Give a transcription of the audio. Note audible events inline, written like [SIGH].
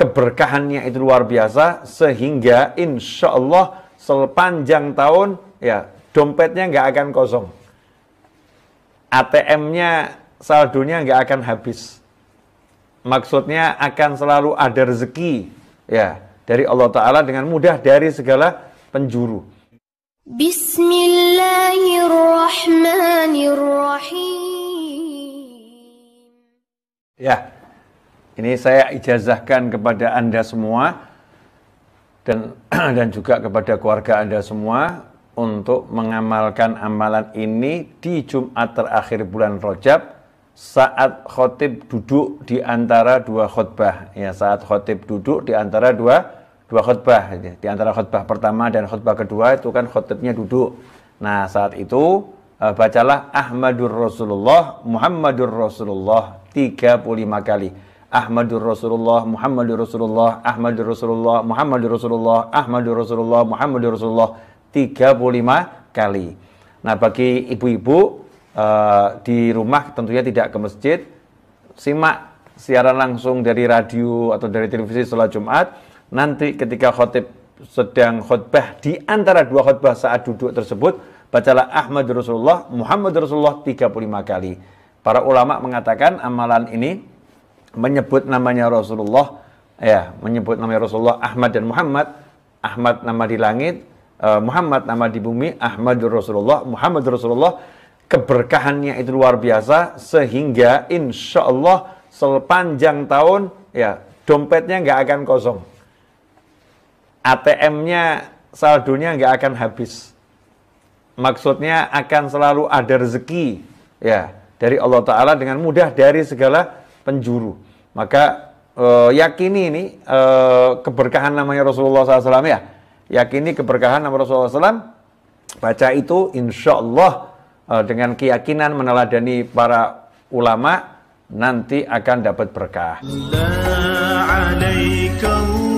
keberkahannya itu luar biasa sehingga insya Allah sepanjang tahun ya dompetnya nggak akan kosong. ATM-nya saldonya nggak akan habis. Maksudnya akan selalu ada rezeki ya dari Allah Ta'ala dengan mudah dari segala penjuru. Bismillahirrahmanirrahim. Ya, ini saya ijazahkan kepada Anda semua dan [CLEARS THROAT] dan juga kepada keluarga Anda semua untuk mengamalkan amalan ini di Jumat terakhir bulan Rojab saat khotib duduk di antara dua khotbah ya saat khotib duduk di antara dua dua khotbah di antara khotbah pertama dan khotbah kedua itu kan khotibnya duduk nah saat itu e, bacalah Ahmadur Rasulullah Muhammadur Rasulullah 35 kali Ahmadur Rasulullah Muhammadur Rasulullah Ahmadur Rasulullah Muhammadur Rasulullah Ahmadur Rasulullah Muhammadur Rasulullah 35 kali. Nah, bagi ibu-ibu uh, di rumah tentunya tidak ke masjid, simak siaran langsung dari radio atau dari televisi sholat Jumat. Nanti ketika khotib sedang khutbah di antara dua khutbah saat duduk tersebut, bacalah Ahmad Rasulullah, Muhammad Rasulullah 35 kali. Para ulama mengatakan amalan ini menyebut namanya Rasulullah ya menyebut namanya Rasulullah Ahmad dan Muhammad Ahmad nama di langit eh, Muhammad nama di bumi ahmad Rasulullah Muhammad Rasulullah keberkahannya itu luar biasa sehingga insya Allah sepanjang tahun ya dompetnya nggak akan kosong ATM-nya saldonya nggak akan habis maksudnya akan selalu ada rezeki ya dari Allah Taala dengan mudah dari segala penjuru. Maka eh, yakini ini eh, keberkahan namanya Rasulullah SAW ya. Yakini keberkahan nama Rasulullah SAW. Baca itu insya Allah eh, dengan keyakinan meneladani para ulama nanti akan dapat berkah. La